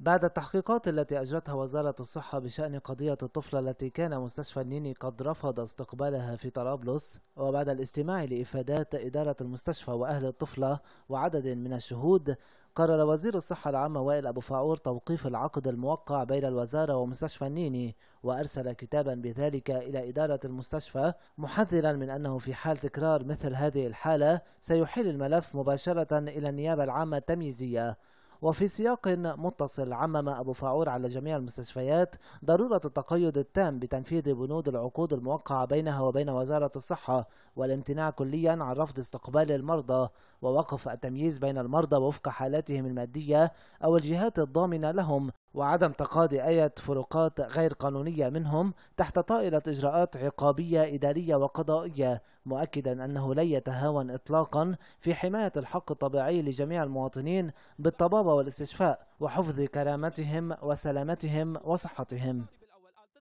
بعد التحقيقات التي أجرتها وزارة الصحة بشأن قضية الطفلة التي كان مستشفى النيني قد رفض استقبالها في طرابلس وبعد الاستماع لإفادات إدارة المستشفى وأهل الطفلة وعدد من الشهود قرر وزير الصحة العامة وائل أبو فاعور توقيف العقد الموقع بين الوزارة ومستشفى النيني وأرسل كتابا بذلك إلى إدارة المستشفى محذرا من أنه في حال تكرار مثل هذه الحالة سيحيل الملف مباشرة إلى النيابة العامة التمييزية وفي سياق متصل عمم أبو فاعور على جميع المستشفيات ضرورة التقيد التام بتنفيذ بنود العقود الموقعة بينها وبين وزارة الصحة والامتناع كليا عن رفض استقبال المرضى ووقف التمييز بين المرضى وفق حالاتهم المادية أو الجهات الضامنة لهم وعدم تقاضي أي فروقات غير قانونية منهم تحت طائلة إجراءات عقابية إدارية وقضائية مؤكدا أنه لن يتهاون إطلاقا في حماية الحق الطبيعي لجميع المواطنين بالطبابة والاستشفاء وحفظ كرامتهم وسلامتهم وصحتهم